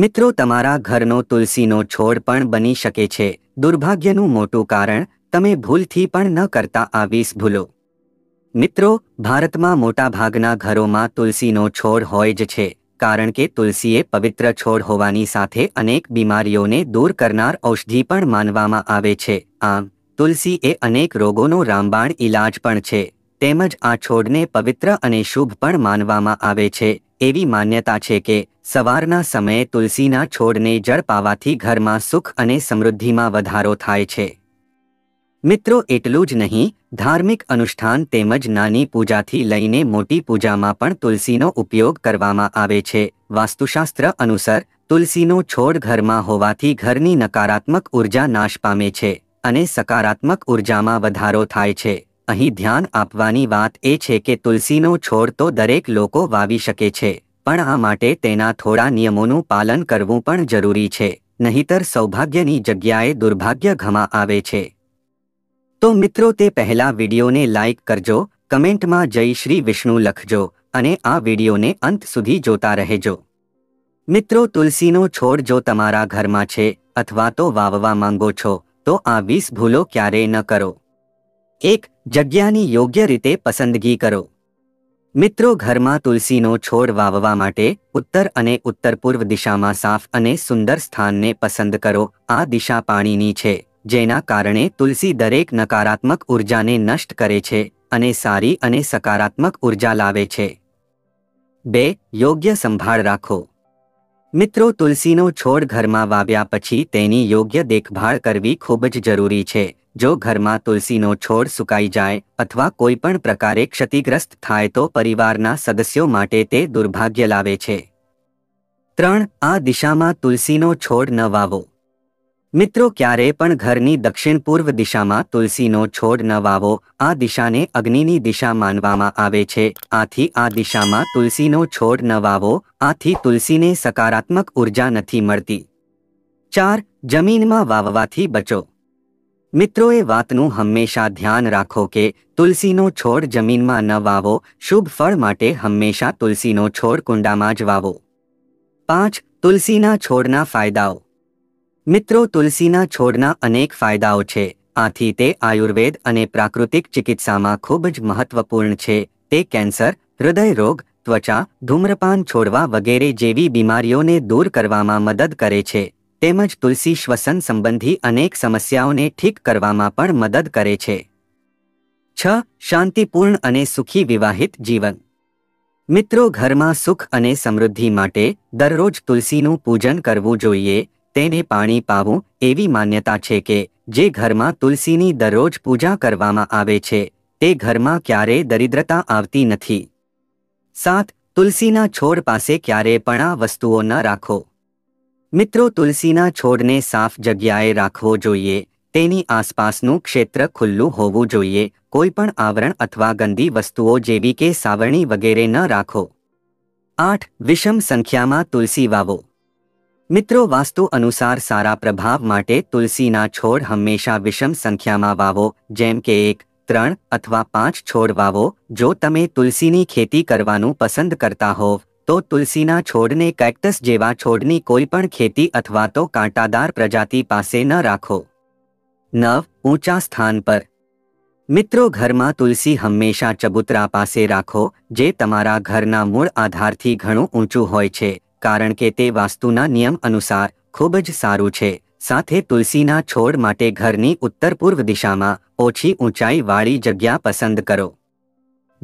મિત્રો તમારા ઘરનો તુલસીનો છોડ પણ બની શકે છે દુર્ભાગ્યનું મોટું કારણ તમે ભૂલથી પણ ન કરતા આવીશ ભૂલો મિત્રો ભારતમાં મોટાભાગના ઘરોમાં તુલસીનો છોડ હોય જ છે કારણ કે તુલસીએ પવિત્ર છોડ હોવાની સાથે અનેક બીમારીઓને દૂર કરનાર ઔષધિ પણ માનવામાં આવે છે આમ તુલસી એ અનેક રોગોનો રામબાણ ઇલાજ પણ છે તેમજ આ છોડને પવિત્ર અને શુભ પણ માનવામાં આવે છે એવી માન્યતા છે કે સવારના સમયે તુલસીના છોડને જળ પાવાથી ઘરમાં સુખ અને સમૃદ્ધિમાં વધારો થાય છે મિત્રો એટલું જ નહીં ધાર્મિક અનુષ્ઠાન તેમજ નાની પૂજાથી લઈને મોટી પૂજામાં પણ તુલસીનો ઉપયોગ કરવામાં આવે છે વાસ્તુશાસ્ત્ર અનુસાર તુલસીનો છોડ ઘરમાં હોવાથી ઘરની નકારાત્મક ઉર્જા નાશ પામે છે અને સકારાત્મક ઉર્જામાં વધારો થાય છે અહીં ધ્યાન આપવાની વાત એ છે કે તુલસીનો છોડ તો દરેક લોકો વાવી શકે છે પણ આ માટે તેના થોડા નિયમોનું પાલન કરવું પણ જરૂરી છે નહીતર સૌભાગ્યની જગ્યાએ દુર્ભાગ્ય ઘમા આવે છે તો મિત્રો તે પહેલા વિડીયોને લાઇક કરજો કમેન્ટમાં જય શ્રી વિષ્ણુ લખજો અને આ વિડીયોને અંત સુધી જોતા રહેજો મિત્રો તુલસીનો છોડ જો તમારા ઘરમાં છે અથવા તો વાવવા માંગો છો તો આ વીસ ભૂલો ક્યારેય ન કરો એક જગ્યાની યોગ્ય રીતે પસંદગી કરો મિત્રો ઘરમાં તુલસીનો છોડ વાવવા માટે ઉત્તર અને ઉત્તર પૂર્વ દિશામાં સાફ અને સુંદર સ્થાનને પસંદ કરો આ દિશા પાણીની છે જેના કારણે તુલસી દરેક નકારાત્મક ઉર્જાને નષ્ટ કરે છે અને સારી અને સકારાત્મક ઉર્જા લાવે છે બે યોગ્ય સંભાળ રાખો મિત્રો તુલસીનો છોડ ઘરમાં વાવ્યા પછી તેની યોગ્ય દેખભાળ કરવી ખૂબ જ જરૂરી છે જો ઘરમાં તુલસીનો છોડ સુકાઈ જાય અથવા કોઈ પણ પ્રકારે ક્ષતિગ્રસ્ત થાય તો પરિવારના સદસ્યો માટે તે દુર્ભાગ્ય લાવે છે ત્રણ આ દિશામાં તુલસીનો છોડ ન વાવો મિત્રો ક્યારે પણ ઘરની દક્ષિણ પૂર્વ દિશામાં તુલસીનો છોડ ન વાવો આ દિશાને અગ્નિની દિશા માનવામાં આવે છે આથી આ દિશામાં તુલસીનો છોડ ન વાવો આથી તુલસીને સકારાત્મક ઉર્જા નથી મળતી ચાર જમીનમાં વાવવાથી બચો મિત્રોએ વાતનું હંમેશા ધ્યાન રાખો કે તુલસીનો છોડ જમીનમાં ન વાવો શુભ ફળ માટે હંમેશા તુલસીનો છોડ કુંડામાં જ વાવો પાંચ તુલસીના છોડના ફાયદાઓ મિત્રો તુલસીના છોડના અનેક ફાયદાઓ છે આથી તે આયુર્વેદ અને પ્રાકૃતિક ચિકિત્સામાં ખૂબ જ મહત્વપૂર્ણ છે તે કેન્સર હૃદય રોગ ત્વચા ધૂમ્રપાન છોડવા વગેરે જેવી બીમારીઓને દૂર કરવામાં મદદ કરે છે તેમજ તુલસી શ્વસન સંબંધી અનેક સમસ્યાઓને ઠીક કરવામાં પણ મદદ કરે છે છ શાંતિપૂર્ણ અને સુખી વિવાહિત જીવન મિત્રો ઘરમાં સુખ અને સમૃદ્ધિ માટે દરરોજ તુલસીનું પૂજન કરવું જોઈએ તેને પાણી પાવું એવી માન્યતા છે કે જે ઘરમાં તુલસીની દરરોજ પૂજા કરવામાં આવે છે તે ઘરમાં ક્યારેય દરિદ્રતા આવતી નથી સાત તુલસીના છોડ પાસે ક્યારેય પણ આ વસ્તુઓ ન રાખો મિત્રો તુલસીના છોડને સાફ જગ્યાએ રાખવો જોઈએ તેની આસપાસનું ક્ષેત્ર ખુલ્લું હોવું જોઈએ કોઈપણ આવરણ અથવા ગંદી વસ્તુઓ જેવી કે સાવરણી વગેરે ન રાખો આઠ વિષમ સંખ્યામાં તુલસી વાવો મિત્રો વાસ્તુ અનુસાર સારા પ્રભાવ માટે તુલસીના છોડ હંમેશા વિષમ સંખ્યામાં વાવો જેમ કે એક ત્રણ અથવા પાંચ છોડ વાવો જો તમે તુલસીની ખેતી કરવાનું પસંદ કરતા હોવ તો તુલસીના છોડને કેક્ટસ જેવા છોડની કોઈપણ ખેતી અથવા તો કાંટાદાર પ્રજાતિ પાસે ન રાખો નવ ઊંચા સ્થાન પર મિત્રો ઘરમાં તુલસી હંમેશા ચબુતરા પાસે રાખો જે તમારા ઘરના મૂળ આધારથી ઘણું ઊંચું હોય છે કારણ કે તે વાસ્તુના નિયમ અનુસાર ખૂબ જ સારું છે સાથે તુલસીના છોડ માટે ઘરની ઉત્તર પૂર્વ દિશામાં ઓછી ઊંચાઈવાળી જગ્યા પસંદ કરો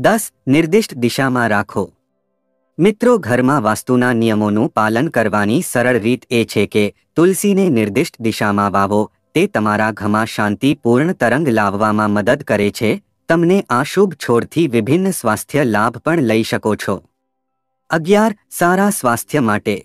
દસ નિર્દિષ્ટ દિશામાં રાખો મિત્રો ઘરમાં વાસ્તુના નિયમોનું પાલન કરવાની સરળ રીત એ છે કે તુલસીને નિર્દિષ્ટ દિશામાં વાવો તે તમારા ઘરમાં શાંતિપૂર્ણ તરંગ લાવવામાં મદદ કરે છે તમને આ શુભ છોડથી વિભિન્ન સ્વાસ્થ્ય લાભ પણ લઈ શકો છો અગિયાર સારા સ્વાસ્થ્ય માટે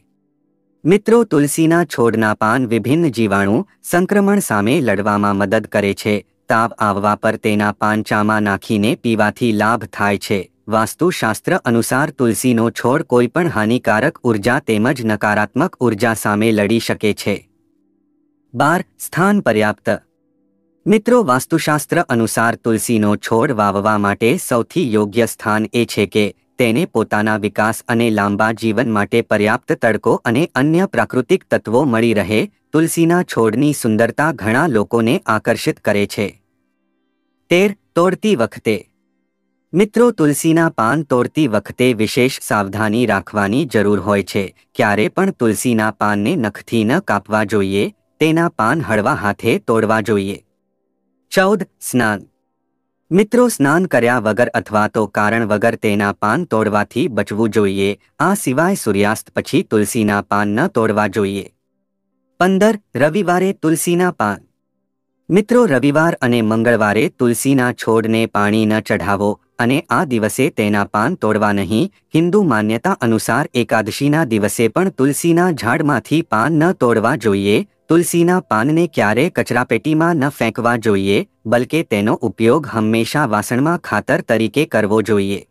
મિત્રો તુલસીના છોડના પાન વિભિન્ન જીવાણુ સંક્રમણ સામે લડવામાં મદદ કરે છે તાવ આવવા પર તેના પાનચામાં નાખીને પીવાથી લાભ થાય છે વાસ્તુશાસ્ત્ર અનુસાર તુલસીનો છોડ કોઈપણ હાનિકારક ઉર્જા તેમજ નકારાત્મક ઉર્જા સામે લડી શકે છે બાર સ્થાન પર્યાપ્ત મિત્રો વાસ્તુશાસ્ત્ર અનુસાર તુલસીનો છોડ વાવવા માટે સૌથી યોગ્ય સ્થાન એ છે કે તેને પોતાના વિકાસ અને લાંબા જીવન માટે પર્યાપ્ત તડકો અને અન્ય પ્રાકૃતિક તત્વો મળી રહે તુલસીના છોડની સુંદરતા ઘણા લોકોને આકર્ષિત કરે છે તેર તોડતી વખતે મિત્રો તુલસીના પાન તોડતી વખતે વિશેષ સાવધાની રાખવાની જરૂર હોય છે ક્યારે પણ તુલસીના પાનને નખથી ન કાપવા જોઈએ તેના પાન હળવા હાથે તોડવા જોઈએ ચૌદ સ્નાન મિત્રો સ્નાન કર્યા વગર અથવા તો કારણ વગર તેના પાન તોડવાથી બચવું જોઈએ આ સિવાય સૂર્યાસ્ત પછી તુલસીના પાન ન તોડવા જોઈએ પંદર રવિવારે તુલસીના પાન મિત્રો રવિવાર અને મંગળવારે તુલસીના છોડને પાણી ન ચઢાવો અને આ દિવસે તેના પાન તોડવા નહીં હિન્દુ માન્યતા અનુસાર એકાદશીના દિવસે પણ તુલસીના ઝાડમાંથી પાન ન તોડવા જોઈએ તુલસીના પાનને ક્યારે કચરાપેટીમાં ન ફેંકવા જોઈએ બલકે તેનો ઉપયોગ હંમેશા વાસણમાં ખાતર તરીકે કરવો જોઈએ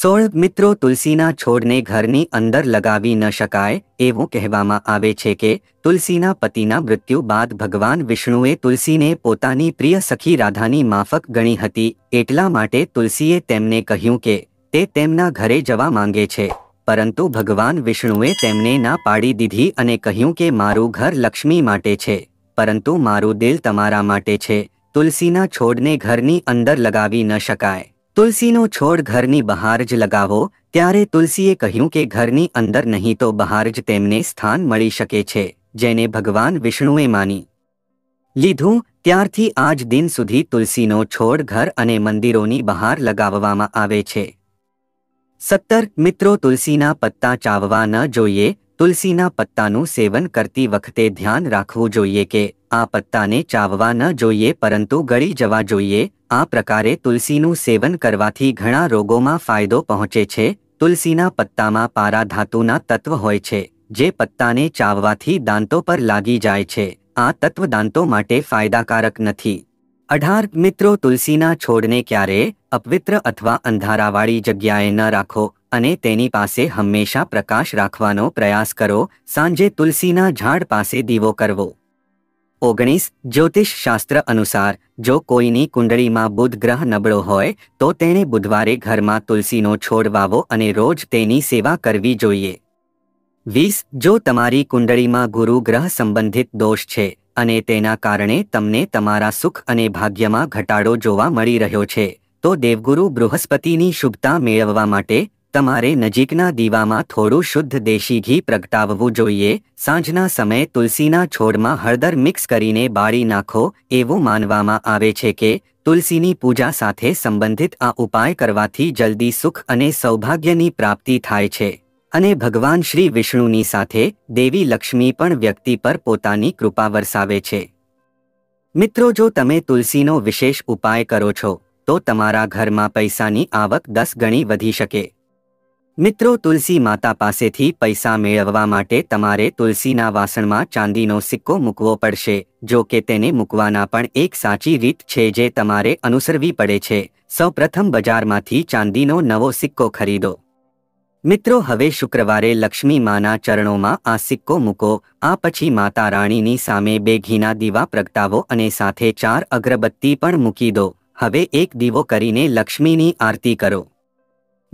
સોળ મિત્રો તુલસીના છોડને ઘરની અંદર લગાવી ન શકાય એવું કહેવામાં આવે છે કે તુલસીના પતિના મૃત્યુ બાદ ભગવાન વિષ્ણુએ તુલસીને પોતાની પ્રિય સખી રાધાની માફક ગણી હતી એટલા માટે તુલસીએ તેમને કહ્યું કે તે તેમના ઘરે જવા માંગે છે પરંતુ ભગવાન વિષ્ણુએ તેમને ના પાડી દીધી અને કહ્યું કે મારું ઘર લક્ષ્મી માટે છે પરંતુ મારું દિલ તમારા માટે છે તુલસીના છોડને ઘરની અંદર લગાવી ન શકાય તુલસીનો છોડ ઘરની બહાર જ લગાવો ત્યારે તુલસીએ કહ્યું કે ઘરની અંદર નહીં તો બહાર જ તેમને સ્થાન મળી શકે છે જેને ભગવાન વિષ્ણુએ માની લીધું ત્યારથી આજ દિન સુધી તુલસીનો છોડ ઘર અને મંદિરોની બહાર લગાવવામાં આવે છે સત્તર મિત્રો તુલસીના પત્તા ચાવવા ન જોઈએ તુલસીના પત્તાનું સેવન કરતી વખતે ધ્યાન રાખવું જોઈએ કે આ પત્તાને ચાવવા ન જોઈએ પરંતુ ગળી જવા જોઈએ આ પ્રકારે તુલસીનું સેવન કરવાથી ઘણા રોગોમાં ફાયદો પહોંચે છે તુલસીના પત્તામાં પારા ધાતુના તત્વ હોય છે જે પત્તાને ચાવવાથી દાંતો પર લાગી જાય છે આ તત્વ દાંતો માટે ફાયદાકારક નથી અઢાર મિત્રો તુલસીના છોડને ક્યારે અપવિત્ર અથવા અંધારાવાળી જગ્યાએ ન રાખો અને તેની પાસે હંમેશા પ્રકાશ રાખવાનો પ્રયાસ કરો સાંજે તુલસીના ઝાડ પાસે દીવો કરવો ઓગણીસ જ્યોતિષ શાસ્ત્ર અનુસાર જો કોઈની કુંડળીમાં બુધ ગ્રહ નબળો હોય તો તેણે બુધવારે ઘરમાં તુલસીનો છોડ વાવો અને રોજ તેની સેવા કરવી જોઈએ વીસ જો તમારી કુંડળીમાં ગુરુ ગ્રહ સંબંધિત દોષ છે અને તેના કારણે તમને તમારા સુખ અને ભાગ્યમાં ઘટાડો જોવા મળી રહ્યો છે તો દેવગુરુ બૃહસ્પતિની શુભતા મેળવવા માટે તમારે નજીકના દીવામાં થોડું શુદ્ધ દેશી ઘી પ્રગટાવવું જોઈએ સાંજના સમયે તુલસીના છોડમાં હળદર મિક્સ કરીને બાળી નાખો એવું માનવામાં આવે છે કે તુલસીની પૂજા સાથે સંબંધિત આ ઉપાય કરવાથી જલ્દી સુખ અને સૌભાગ્યની પ્રાપ્તિ થાય છે અને ભગવાન શ્રી વિષ્ણુની સાથે દેવી લક્ષ્મી પણ વ્યક્તિ પર પોતાની કૃપા વરસાવે છે મિત્રો જો તમે તુલસીનો વિશેષ ઉપાય કરો છો તો તમારા ઘરમાં પૈસાની આવક દસ ગણી વધી શકે મિત્રો તુલસી માતા પાસેથી પૈસા મેળવવા માટે તમારે તુલસીના વાસણમાં ચાંદીનો સિક્કો મૂકવો પડશે જો કે તેને મૂકવાના પણ એક સાચી રીત છે જે તમારે અનુસરવી પડે છે સૌપ્રથમ બજારમાંથી ચાંદીનો નવો સિક્કો ખરીદો મિત્રો હવે શુક્રવારે લક્ષ્મી માના ચરણોમાં આ સિક્કો મૂકો આ પછી માતા રાણીની સામે બે ઘીના દીવા પ્રગટાવો અને સાથે ચાર અગરબત્તી પણ મૂકી દો હવે એક દીવો કરીને લક્ષ્મીની આરતી કરો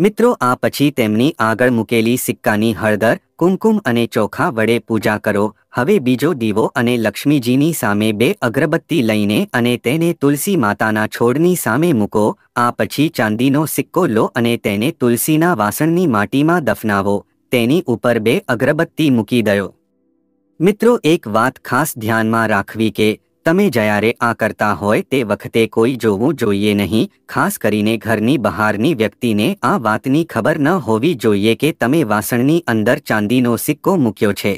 મિત્રો આ પછી તેમની આગળ મૂકેલી સિક્કાની હળદર કુમકુમ અને ચોખા વડે પૂજા કરો હવે બીજો દીવો અને લક્ષ્મીજીની સામે બે અગરબત્તી લઈને અને તેને તુલસી માતાના છોડની સામે મૂકો આ પછી ચાંદીનો સિક્કો લો અને તેને તુલસીના વાસણની માટીમાં દફનાવો તેની ઉપર બે અગરબત્તી મૂકી દયો મિત્રો એક વાત ખાસ ધ્યાનમાં રાખવી કે તમે જ્યારે આ કરતા હોય તે વખતે કોઈ જોવું જોઈએ નહીં ખાસ કરીને ઘરની બહારની વ્યક્તિને આ વાતની ખબર ન હોવી જોઈએ કે તમે વાસણની અંદર ચાંદીનો સિક્કો મૂક્યો છે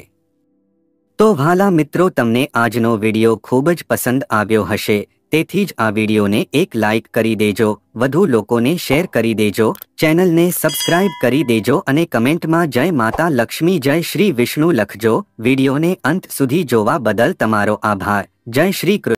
તો વાલા મિત્રો તમને આજનો વિડિયો ખૂબ જ પસંદ આવ્યો હશે તેથી જ આ વિડીયોને એક લાઇક કરી દેજો વધુ લોકોને શેર કરી દેજો ચેનલને સબસ્ક્રાઇબ કરી દેજો અને કમેન્ટમાં જય માતા લક્ષ્મી જય શ્રી વિષ્ણુ લખજો વિડીયોને અંત સુધી જોવા બદલ તમારો આભાર જય શ્રી કૃષ્ણ